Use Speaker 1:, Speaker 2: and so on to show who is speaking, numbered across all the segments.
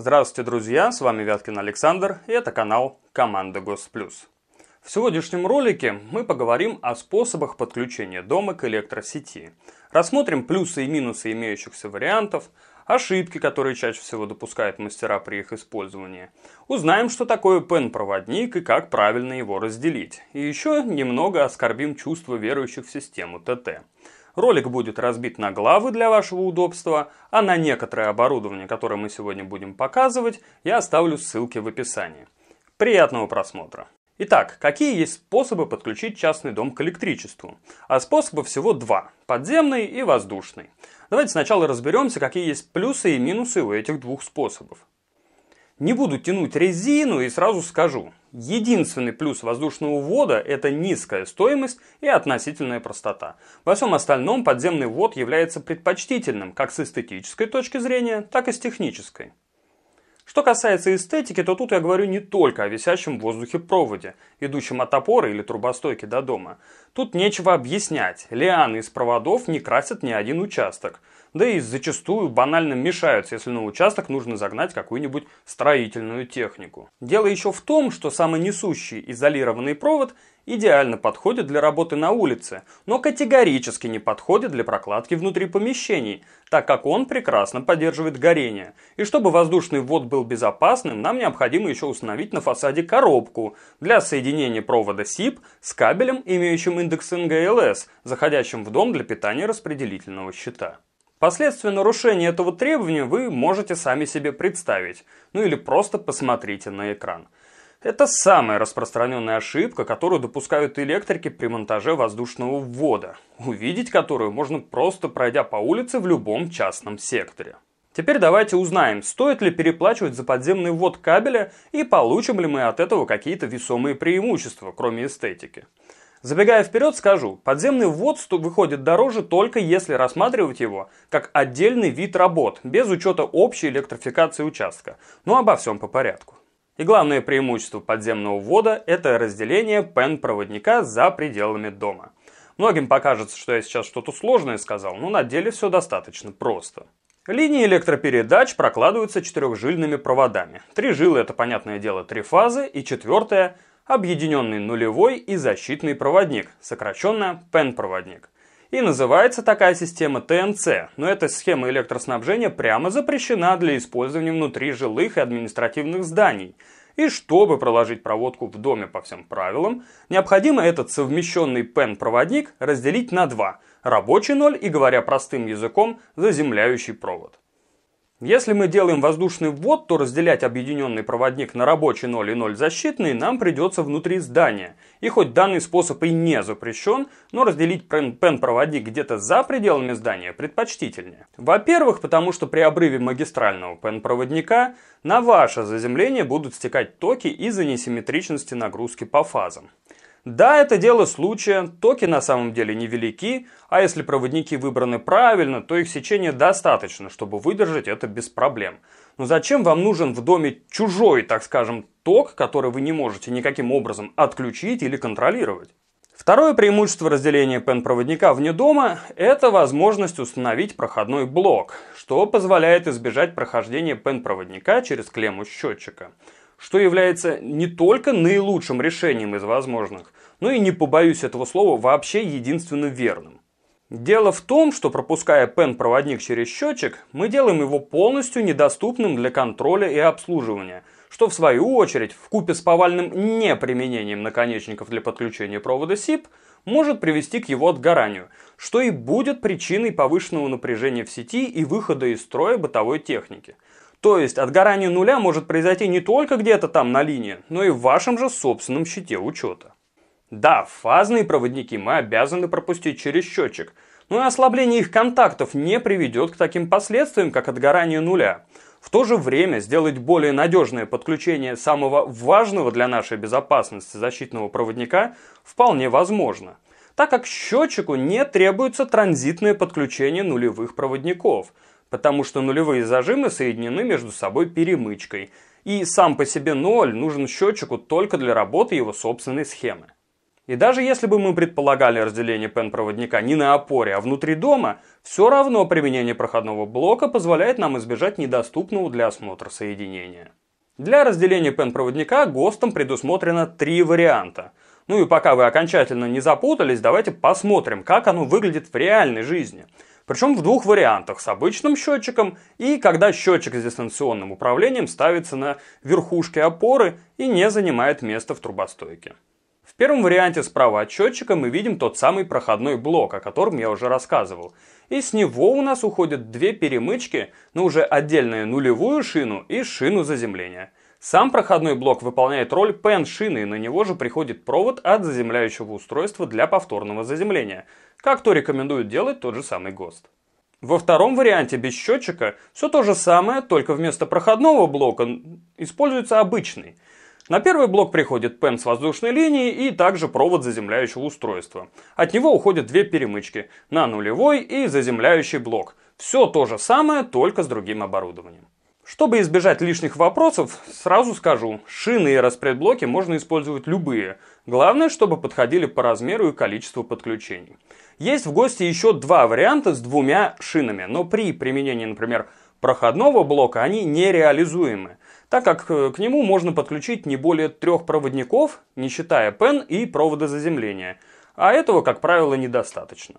Speaker 1: Здравствуйте, друзья! С вами Вяткин Александр, и это канал Команда Госплюс. В сегодняшнем ролике мы поговорим о способах подключения дома к электросети. Рассмотрим плюсы и минусы имеющихся вариантов, ошибки, которые чаще всего допускают мастера при их использовании. Узнаем, что такое PEN-проводник и как правильно его разделить. И еще немного оскорбим чувство верующих в систему ТТ. Ролик будет разбит на главы для вашего удобства, а на некоторое оборудование, которое мы сегодня будем показывать, я оставлю ссылки в описании. Приятного просмотра! Итак, какие есть способы подключить частный дом к электричеству? А способов всего два – подземный и воздушный. Давайте сначала разберемся, какие есть плюсы и минусы у этих двух способов. Не буду тянуть резину и сразу скажу, Единственный плюс воздушного ввода – это низкая стоимость и относительная простота. Во всем остальном подземный ввод является предпочтительным как с эстетической точки зрения, так и с технической. Что касается эстетики, то тут я говорю не только о висящем в воздухе проводе, идущем от опоры или трубостойки до дома. Тут нечего объяснять, лианы из проводов не красят ни один участок – да и зачастую банально мешаются, если на участок нужно загнать какую-нибудь строительную технику. Дело еще в том, что самый несущий изолированный провод идеально подходит для работы на улице, но категорически не подходит для прокладки внутри помещений, так как он прекрасно поддерживает горение. И чтобы воздушный ввод был безопасным, нам необходимо еще установить на фасаде коробку для соединения провода SIP с кабелем, имеющим индекс НГЛС, заходящим в дом для питания распределительного щита. Последствия нарушения этого требования вы можете сами себе представить, ну или просто посмотрите на экран. Это самая распространенная ошибка, которую допускают электрики при монтаже воздушного ввода, увидеть которую можно просто пройдя по улице в любом частном секторе. Теперь давайте узнаем, стоит ли переплачивать за подземный ввод кабеля и получим ли мы от этого какие-то весомые преимущества, кроме эстетики. Забегая вперед, скажу, подземный ввод выходит дороже только если рассматривать его как отдельный вид работ, без учета общей электрификации участка. Но ну, обо всем по порядку. И главное преимущество подземного ввода – это разделение пен-проводника за пределами дома. Многим покажется, что я сейчас что-то сложное сказал, но на деле все достаточно просто. Линии электропередач прокладываются четырехжильными проводами. Три жилы – это, понятное дело, три фазы, и четвертая объединенный нулевой и защитный проводник, сокращенно PEN-проводник. И называется такая система ТНЦ, но эта схема электроснабжения прямо запрещена для использования внутри жилых и административных зданий. И чтобы проложить проводку в доме по всем правилам, необходимо этот совмещенный PEN-проводник разделить на два – рабочий ноль и, говоря простым языком, заземляющий провод. Если мы делаем воздушный ввод, то разделять объединенный проводник на рабочий 0 и 0 защитный нам придется внутри здания. И хоть данный способ и не запрещен, но разделить пен-проводник где-то за пределами здания предпочтительнее. Во-первых, потому что при обрыве магистрального пен-проводника на ваше заземление будут стекать токи из-за несимметричности нагрузки по фазам. Да, это дело случая, токи на самом деле невелики, а если проводники выбраны правильно, то их сечения достаточно, чтобы выдержать это без проблем. Но зачем вам нужен в доме чужой, так скажем, ток, который вы не можете никаким образом отключить или контролировать? Второе преимущество разделения PEN-проводника вне дома – это возможность установить проходной блок, что позволяет избежать прохождения PEN-проводника через клемму счетчика – что является не только наилучшим решением из возможных, но и, не побоюсь этого слова, вообще единственным верным. Дело в том, что пропуская пен проводник через счетчик, мы делаем его полностью недоступным для контроля и обслуживания, что в свою очередь, в купе с повальным неприменением наконечников для подключения провода SIP, может привести к его отгоранию, что и будет причиной повышенного напряжения в сети и выхода из строя бытовой техники – то есть отгорание нуля может произойти не только где-то там на линии, но и в вашем же собственном щите учета. Да, фазные проводники мы обязаны пропустить через счетчик, но и ослабление их контактов не приведет к таким последствиям, как отгорание нуля. В то же время сделать более надежное подключение самого важного для нашей безопасности защитного проводника вполне возможно, так как счетчику не требуется транзитное подключение нулевых проводников – потому что нулевые зажимы соединены между собой перемычкой, и сам по себе ноль нужен счетчику только для работы его собственной схемы. И даже если бы мы предполагали разделение пен-проводника не на опоре, а внутри дома, все равно применение проходного блока позволяет нам избежать недоступного для осмотра соединения. Для разделения пен-проводника ГОСТом предусмотрено три варианта. Ну и пока вы окончательно не запутались, давайте посмотрим, как оно выглядит в реальной жизни – причем в двух вариантах, с обычным счетчиком и когда счетчик с дистанционным управлением ставится на верхушке опоры и не занимает места в трубостойке. В первом варианте справа от счетчика мы видим тот самый проходной блок, о котором я уже рассказывал. И с него у нас уходят две перемычки на уже отдельную нулевую шину и шину заземления. Сам проходной блок выполняет роль пен-шины, и на него же приходит провод от заземляющего устройства для повторного заземления, как то рекомендует делать тот же самый ГОСТ. Во втором варианте без счетчика все то же самое, только вместо проходного блока используется обычный. На первый блок приходит пен с воздушной линией и также провод заземляющего устройства. От него уходят две перемычки на нулевой и заземляющий блок. Все то же самое, только с другим оборудованием. Чтобы избежать лишних вопросов, сразу скажу, шины и распредблоки можно использовать любые. Главное, чтобы подходили по размеру и количеству подключений. Есть в ГОСТе еще два варианта с двумя шинами, но при применении, например, проходного блока они нереализуемы, так как э, к нему можно подключить не более трех проводников, не считая пен и провода заземления, а этого, как правило, недостаточно.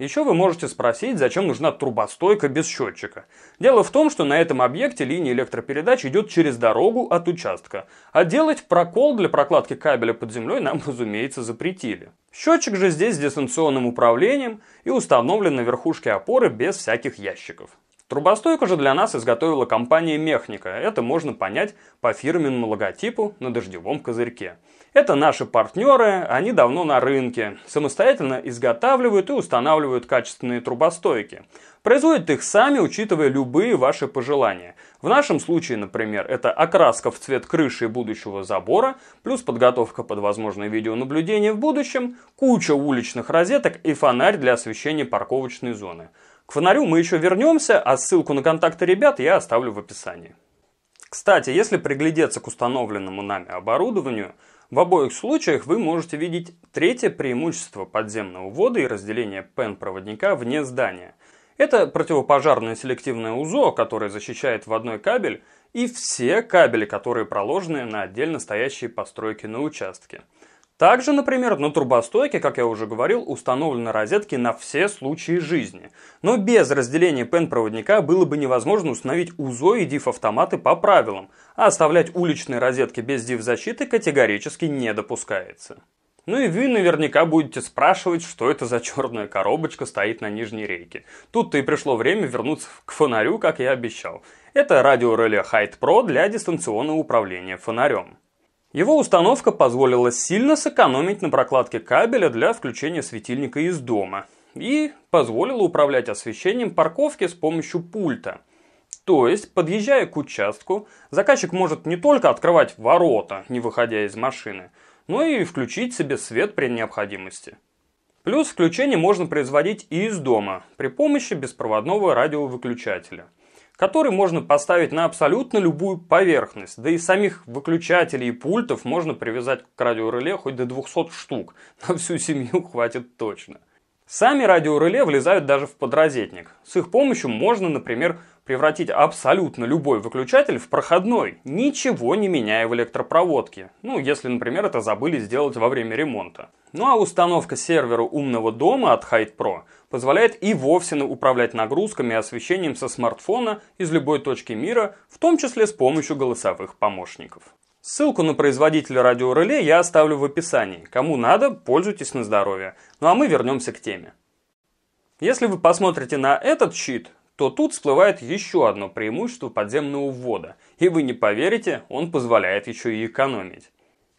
Speaker 1: Еще вы можете спросить, зачем нужна трубостойка без счетчика. Дело в том, что на этом объекте линия электропередач идет через дорогу от участка, а делать прокол для прокладки кабеля под землей нам, разумеется, запретили. Счетчик же здесь с дистанционным управлением и установлен на верхушке опоры без всяких ящиков. Трубостойку же для нас изготовила компания Мехника, это можно понять по фирменному логотипу на дождевом козырьке. Это наши партнеры, они давно на рынке, самостоятельно изготавливают и устанавливают качественные трубостойки. Производят их сами, учитывая любые ваши пожелания. В нашем случае, например, это окраска в цвет крыши будущего забора, плюс подготовка под возможное видеонаблюдение в будущем, куча уличных розеток и фонарь для освещения парковочной зоны. К фонарю мы еще вернемся, а ссылку на контакты ребят я оставлю в описании. Кстати, если приглядеться к установленному нами оборудованию – в обоих случаях вы можете видеть третье преимущество подземного ввода и разделения пен-проводника вне здания. Это противопожарное селективное УЗО, которое защищает водной кабель и все кабели, которые проложены на отдельно стоящие постройки на участке – также, например, на турбостойке, как я уже говорил, установлены розетки на все случаи жизни. Но без разделения PEN-проводника было бы невозможно установить УЗО и DIF-автоматы по правилам, а оставлять уличные розетки без DIF-защиты категорически не допускается. Ну и вы наверняка будете спрашивать, что это за черная коробочка стоит на нижней рейке. Тут-то и пришло время вернуться к фонарю, как я обещал. Это радиореле Hyde Pro для дистанционного управления фонарем. Его установка позволила сильно сэкономить на прокладке кабеля для включения светильника из дома и позволила управлять освещением парковки с помощью пульта. То есть, подъезжая к участку, заказчик может не только открывать ворота, не выходя из машины, но и включить себе свет при необходимости. Плюс включение можно производить и из дома при помощи беспроводного радиовыключателя – который можно поставить на абсолютно любую поверхность. Да и самих выключателей и пультов можно привязать к радиореле хоть до 200 штук. На всю семью хватит точно. Сами радиореле влезают даже в подрозетник. С их помощью можно, например, превратить абсолютно любой выключатель в проходной, ничего не меняя в электропроводке. Ну, если, например, это забыли сделать во время ремонта. Ну а установка сервера умного дома от Hyde Pro позволяет и вовсе управлять нагрузками и освещением со смартфона из любой точки мира, в том числе с помощью голосовых помощников. Ссылку на производителя радиореле я оставлю в описании. Кому надо, пользуйтесь на здоровье. Ну а мы вернемся к теме. Если вы посмотрите на этот щит, то тут всплывает еще одно преимущество подземного ввода, и вы не поверите, он позволяет еще и экономить.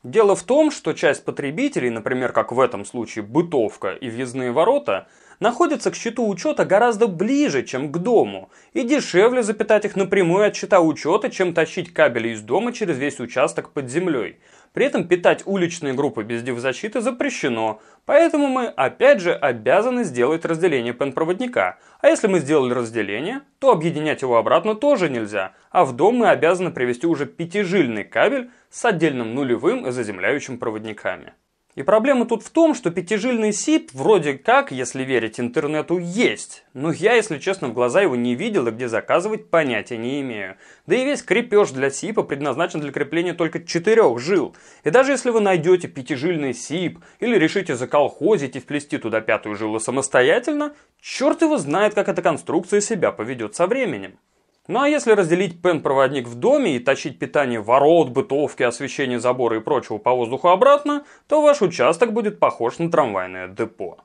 Speaker 1: Дело в том, что часть потребителей, например, как в этом случае бытовка и въездные ворота, находятся к счету учета гораздо ближе, чем к дому, и дешевле запитать их напрямую от счета учета, чем тащить кабели из дома через весь участок под землей. При этом питать уличные группы без дивзащиты запрещено, поэтому мы опять же обязаны сделать разделение пен-проводника. А если мы сделали разделение, то объединять его обратно тоже нельзя, а в дом мы обязаны привести уже пятижильный кабель с отдельным нулевым и заземляющим проводниками. И проблема тут в том, что пятижильный сип вроде как, если верить интернету, есть. Но я, если честно, в глаза его не видел и где заказывать понятия не имею. Да и весь крепеж для сипа предназначен для крепления только четырех жил. И даже если вы найдете пятижильный сип или решите заколхозить и вплести туда пятую жилу самостоятельно, черт его знает, как эта конструкция себя поведет со временем. Ну а если разделить пен-проводник в доме и тащить питание ворот, бытовки, освещение забора и прочего по воздуху обратно, то ваш участок будет похож на трамвайное депо.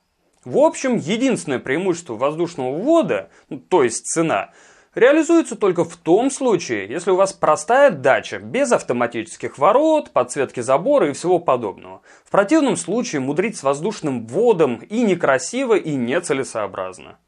Speaker 1: В общем, единственное преимущество воздушного ввода, ну, то есть цена, реализуется только в том случае, если у вас простая дача, без автоматических ворот, подсветки забора и всего подобного. В противном случае мудрить с воздушным вводом и некрасиво, и нецелесообразно.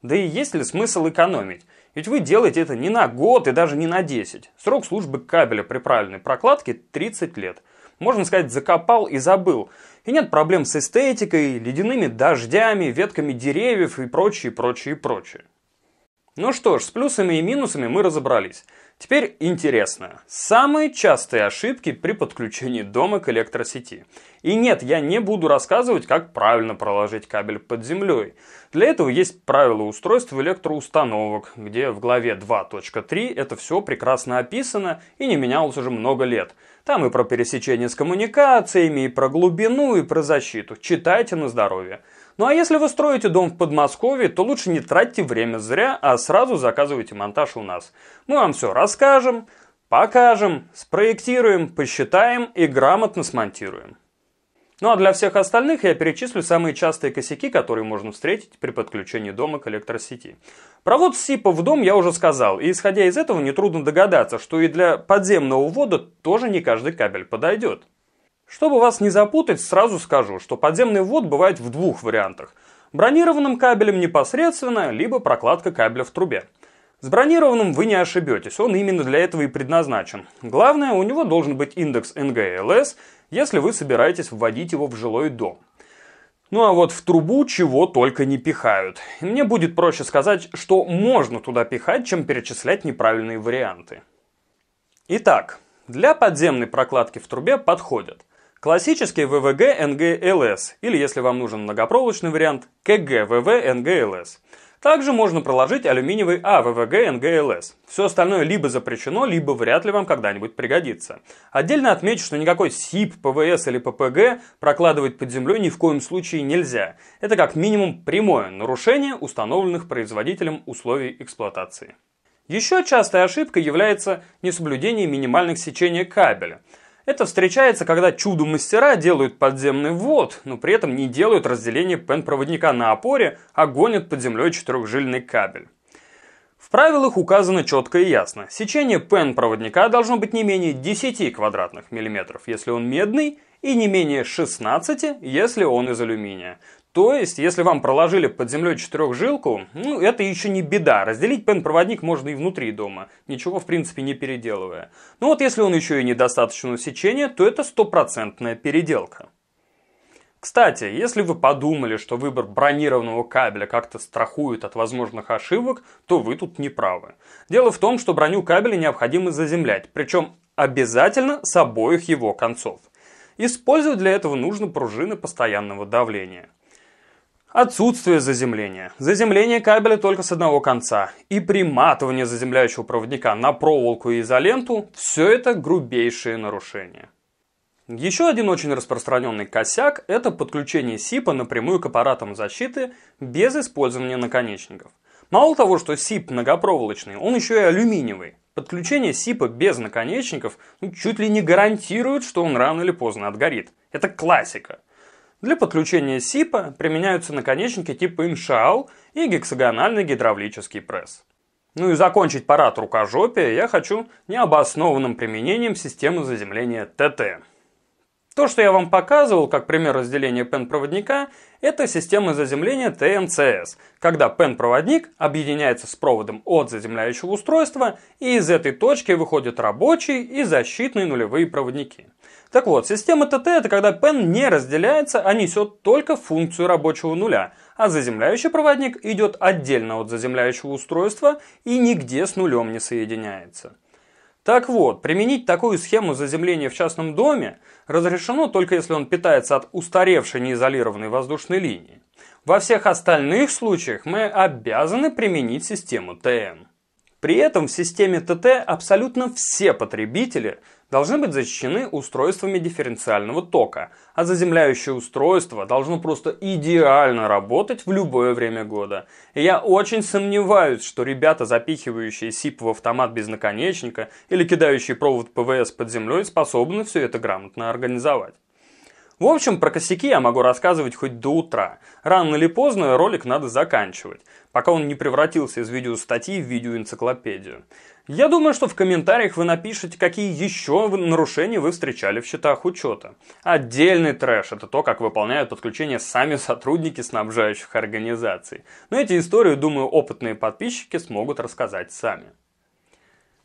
Speaker 1: Да и есть ли смысл экономить? Ведь вы делаете это не на год и даже не на 10. Срок службы кабеля при правильной прокладке 30 лет. Можно сказать, закопал и забыл. И нет проблем с эстетикой, ледяными дождями, ветками деревьев и прочее, прочее, прочее. Ну что ж, с плюсами и минусами мы разобрались. Теперь интересно. Самые частые ошибки при подключении дома к электросети. И нет, я не буду рассказывать, как правильно проложить кабель под землей. Для этого есть правила устройства электроустановок, где в главе 2.3 это все прекрасно описано и не менялось уже много лет. Там и про пересечение с коммуникациями, и про глубину, и про защиту. Читайте на здоровье. Ну а если вы строите дом в Подмосковье, то лучше не тратьте время зря, а сразу заказывайте монтаж у нас. Мы вам все расскажем, покажем, спроектируем, посчитаем и грамотно смонтируем. Ну а для всех остальных я перечислю самые частые косяки, которые можно встретить при подключении дома к электросети. Провод СИПа в дом я уже сказал, и исходя из этого нетрудно догадаться, что и для подземного ввода тоже не каждый кабель подойдет. Чтобы вас не запутать, сразу скажу, что подземный ввод бывает в двух вариантах. Бронированным кабелем непосредственно, либо прокладка кабеля в трубе. С бронированным вы не ошибетесь, он именно для этого и предназначен. Главное, у него должен быть индекс NGLS, если вы собираетесь вводить его в жилой дом. Ну а вот в трубу чего только не пихают. И мне будет проще сказать, что можно туда пихать, чем перечислять неправильные варианты. Итак, для подземной прокладки в трубе подходят – Классический ВВГ НГЛС, или если вам нужен многопроволочный вариант, КГВВ НГЛС. Также можно проложить алюминиевый АВВГ НГЛС. Все остальное либо запрещено, либо вряд ли вам когда-нибудь пригодится. Отдельно отмечу, что никакой СИП, ПВС или ППГ прокладывать под землей ни в коем случае нельзя. Это как минимум прямое нарушение установленных производителем условий эксплуатации. Еще частой ошибкой является несоблюдение минимальных сечений кабеля. Это встречается, когда чудо-мастера делают подземный ввод, но при этом не делают разделение пен-проводника на опоре, а гонят под землей четырехжильный кабель. В правилах указано четко и ясно. Сечение пен-проводника должно быть не менее 10 квадратных миллиметров, если он медный, и не менее 16, если он из алюминия. То есть, если вам проложили под землей четырехжилку, ну, это еще не беда. Разделить пен-проводник можно и внутри дома, ничего в принципе не переделывая. Но ну, вот если он еще и недостаточного сечения, то это стопроцентная переделка. Кстати, если вы подумали, что выбор бронированного кабеля как-то страхует от возможных ошибок, то вы тут не правы. Дело в том, что броню кабеля необходимо заземлять, причем обязательно с обоих его концов. Использовать для этого нужно пружины постоянного давления – Отсутствие заземления. Заземление кабеля только с одного конца. И приматывание заземляющего проводника на проволоку и изоленту – все это грубейшие нарушения. Еще один очень распространенный косяк – это подключение СИПа напрямую к аппаратам защиты без использования наконечников. Мало того, что СИП многопроволочный, он еще и алюминиевый. Подключение СИПа без наконечников ну, чуть ли не гарантирует, что он рано или поздно отгорит. Это классика. Для подключения СИПа применяются наконечники типа иншал и гексагональный гидравлический пресс. Ну и закончить парад рукожопия я хочу необоснованным применением системы заземления ТТ. То, что я вам показывал как пример разделения PEN-проводника, это система заземления ТНЦС, когда PEN-проводник объединяется с проводом от заземляющего устройства, и из этой точки выходят рабочие и защитные нулевые проводники – так вот, система ТТ это когда пен не разделяется, а несет только функцию рабочего нуля, а заземляющий проводник идет отдельно от заземляющего устройства и нигде с нулем не соединяется. Так вот, применить такую схему заземления в частном доме разрешено только если он питается от устаревшей неизолированной воздушной линии. Во всех остальных случаях мы обязаны применить систему ТМ. При этом в системе ТТ абсолютно все потребители должны быть защищены устройствами дифференциального тока, а заземляющее устройство должно просто идеально работать в любое время года. И я очень сомневаюсь, что ребята, запихивающие СИП в автомат без наконечника или кидающие провод ПВС под землей, способны все это грамотно организовать. В общем, про косяки я могу рассказывать хоть до утра. Рано или поздно ролик надо заканчивать, пока он не превратился из видеостатьи в видеоэнциклопедию. Я думаю, что в комментариях вы напишите, какие еще нарушения вы встречали в счетах учета. Отдельный трэш – это то, как выполняют подключение сами сотрудники снабжающих организаций. Но эти истории, думаю, опытные подписчики смогут рассказать сами.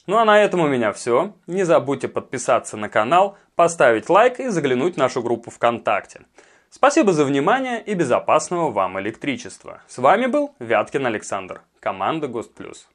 Speaker 1: Ну а на этом у меня все. Не забудьте подписаться на канал, поставить лайк и заглянуть в нашу группу ВКонтакте. Спасибо за внимание и безопасного вам электричества. С вами был Вяткин Александр, команда Гост Плюс.